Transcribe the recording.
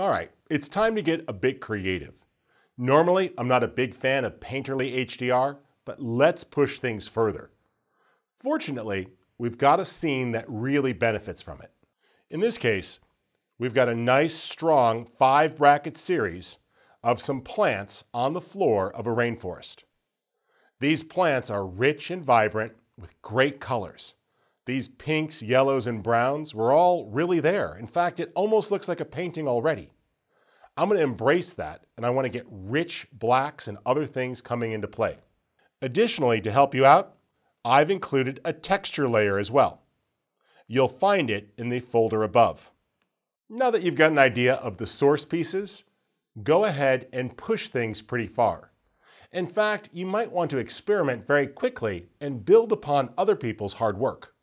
All right, it's time to get a bit creative. Normally, I'm not a big fan of Painterly HDR, but let's push things further. Fortunately, we've got a scene that really benefits from it. In this case, we've got a nice, strong five bracket series of some plants on the floor of a rainforest. These plants are rich and vibrant with great colors. These pinks, yellows, and browns were all really there. In fact, it almost looks like a painting already. I'm gonna embrace that and I wanna get rich blacks and other things coming into play. Additionally, to help you out, I've included a texture layer as well. You'll find it in the folder above. Now that you've got an idea of the source pieces, go ahead and push things pretty far. In fact, you might want to experiment very quickly and build upon other people's hard work.